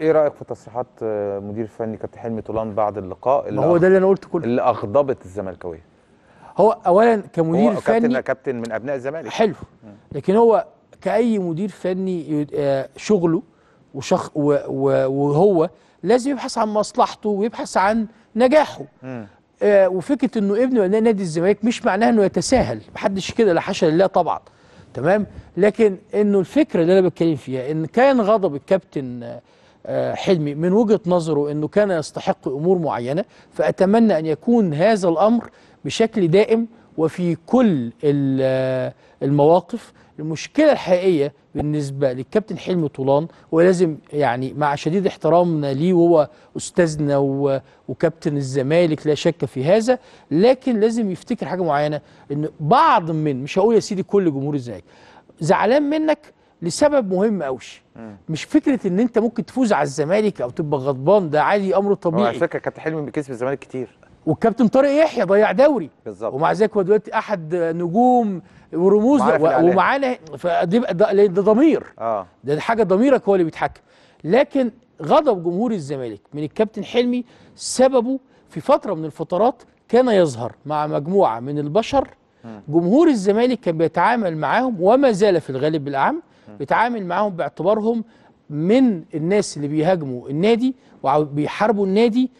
ايه رايك في تصريحات آه، مدير فني كابتن حلمي طولان بعد اللقاء اللي هو ده اللي انا قلته كله اللي اغضبت الزملكاويه هو اولا كمدير هو فني كابتن كابتن من ابناء الزمالك حلو لكن هو كاي مدير فني آه، شغله وشخ وهو لازم يبحث عن مصلحته ويبحث عن نجاحه آه وفكره انه ابن ابناء نادي الزمالك مش معناها انه يتساهل محدش كده لا حاشا لله طبعا تمام لكن انه الفكره اللي انا بتكلم فيها ان كان غضب الكابتن آه آه، حلمي من وجهة نظره أنه كان يستحق أمور معينة فأتمنى أن يكون هذا الأمر بشكل دائم وفي كل آه، المواقف المشكلة الحقيقية بالنسبة للكابتن حلمي طولان ولازم يعني مع شديد احترامنا ليه وهو أستاذنا وكابتن الزمالك لا شك في هذا لكن لازم يفتكر حاجة معينة أن بعض من مش هقول يا سيدي كل جمهور الزمالك زعلان منك لسبب مهم قوي مش فكره ان انت ممكن تفوز على الزمالك او تبقى غضبان ده عادي امر طبيعي على فكره كابتن حلمي بيكسب الزمالك كتير والكابتن طارق يحيى ضيع دوري بالظبط ومع ذلك هو دلوقتي احد نجوم ورموز ومعانا فدي ده, ده ضمير اه ده حاجه ضميرك هو اللي بيتحكم لكن غضب جمهور الزمالك من الكابتن حلمي سببه في فتره من الفترات كان يظهر مع مجموعه من البشر جمهور الزمالك كان بيتعامل معاهم وما زال في الغالب الأعم بيتعامل معاهم باعتبارهم من الناس اللي بيهاجموا النادي وبيحاربوا النادي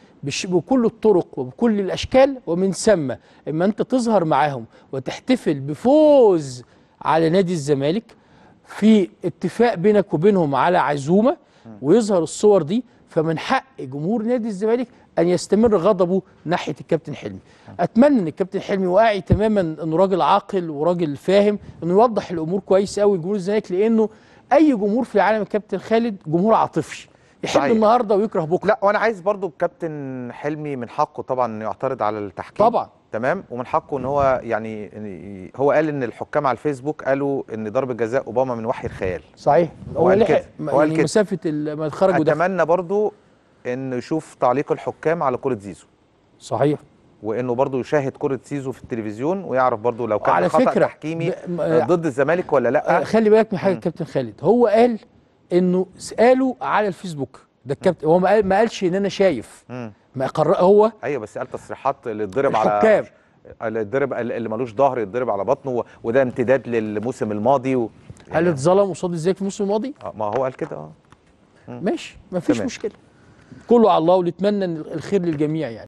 بكل الطرق وبكل الاشكال ومن ثم اما انت تظهر معاهم وتحتفل بفوز على نادي الزمالك في اتفاق بينك وبينهم على عزومه ويظهر الصور دي فمن حق جمهور نادي الزمالك ان يستمر غضبه ناحيه الكابتن حلمي اتمنى ان الكابتن حلمي واعي تماما انه راجل عاقل وراجل فاهم انه يوضح الامور كويس قوي لجمهور الزمالك لانه اي جمهور في العالم الكابتن خالد جمهور عاطفي يحب صحيح. النهارده ويكره بكره لا وانا عايز برضو الكابتن حلمي من حقه طبعا يعترض على التحكيم طبعا تمام ومن حقه ان هو يعني هو قال ان الحكام على الفيسبوك قالوا ان ضرب جزاء اوباما من وحي الخيال صحيح هو قال كده هو قال يعني كده مسافه ما خرجوا اتمنى برضو ان يشوف تعليق الحكام على كره زيزو صحيح وانه برضه يشاهد كره زيزو في التلفزيون ويعرف برضه لو كان خطا فكرة تحكيمي آه، ضد الزمالك ولا لا آه، خلي بالك من حاجه كابتن خالد هو قال انه سالوا على الفيسبوك ده الكابتن هو ما قالش ان انا شايف ما قرر هو ايوه بس قال تصريحات اللي اتضرب على الحكام اللي اتضرب اللي ملوش ظهر يتضرب على بطنه وده امتداد للموسم الماضي و... يعني هل اتظلم قصاد ازيك في الموسم الماضي؟ آه ما هو قال كده اه ماشي مفيش تمام. مشكله كله على الله ونتمنى الخير للجميع يعني